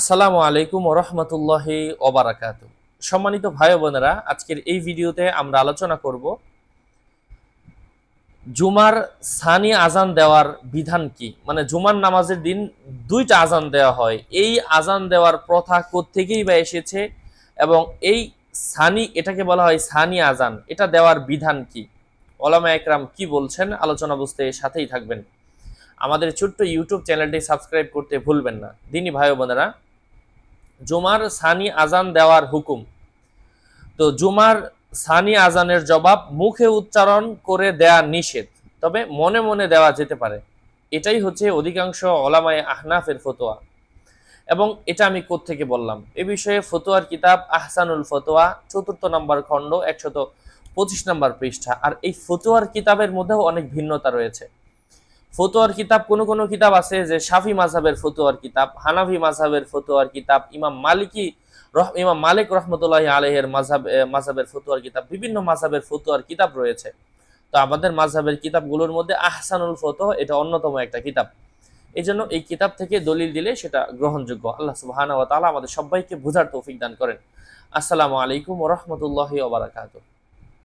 আসসালামু আলাইকুম রহমতুল্লাহি ওবারাকাত সম্মানিত ভাই বোনেরা আজকের এই ভিডিওতে আমরা আলোচনা করব জুমার সানি আজান দেওয়ার বিধান কি মানে জুমার নামাজের দিন দুইটা আজান দেওয়া হয় এই আজান দেওয়ার প্রথা কোথেকেই বা এসেছে এবং এই সানি এটাকে বলা হয় সানি আজান এটা দেওয়ার বিধান কি ওলামা একরাম কি বলছেন আলোচনা বুঝতে সাথেই থাকবেন আমাদের ছোট্ট ইউটিউব চ্যানেলটি সাবস্ক্রাইব করতে ভুলবেন না দিনই ভাই বোনেরা জুমার সানি আজান দেওয়ার হুকুম তো জুমার সানি আজানের জবাব মুখে উচ্চারণ করে দেয়া নিষেধ তবে মনে মনে দেওয়া যেতে পারে এটাই হচ্ছে অধিকাংশ অলামায় আহনাফের ফতোয়া এবং এটা আমি থেকে বললাম এ বিষয়ে ফতোয়ার কিতাব আহসানুল ফতোয়া চতুর্থ নম্বর খণ্ড একশত পঁচিশ নম্বর পৃষ্ঠা আর এই ফতোয়ার কিতাবের মধ্যেও অনেক ভিন্নতা রয়েছে ফতুয়ার কিতাব কোনো কোনো কিতাব আছে যে শাফি মাঝাবের ফতুয়ার কিতাব হানাফি মাঝাবের ফতুয়ার কিতাব ইমাম মালিকি ইমাম মালিক রহমতুল্লাহ আলহের মাঝাব মাঝাবের ফতুয়ার কিতাব বিভিন্ন মাঝাবের ফতুয়ার কিতাব রয়েছে তো আমাদের মাঝাবের কিতাবগুলোর মধ্যে আহসানুল ফতো এটা অন্যতম একটা কিতাব এই জন্য এই কিতাব থেকে দলিল দিলে সেটা গ্রহণযোগ্য আল্লাহ সুবাহানা তালা আমাদের সবাইকে বোঝার তৌফিক দান করেন আসসালামু আলাইকুম রহমতুল্লাহ ওবরাকাতুল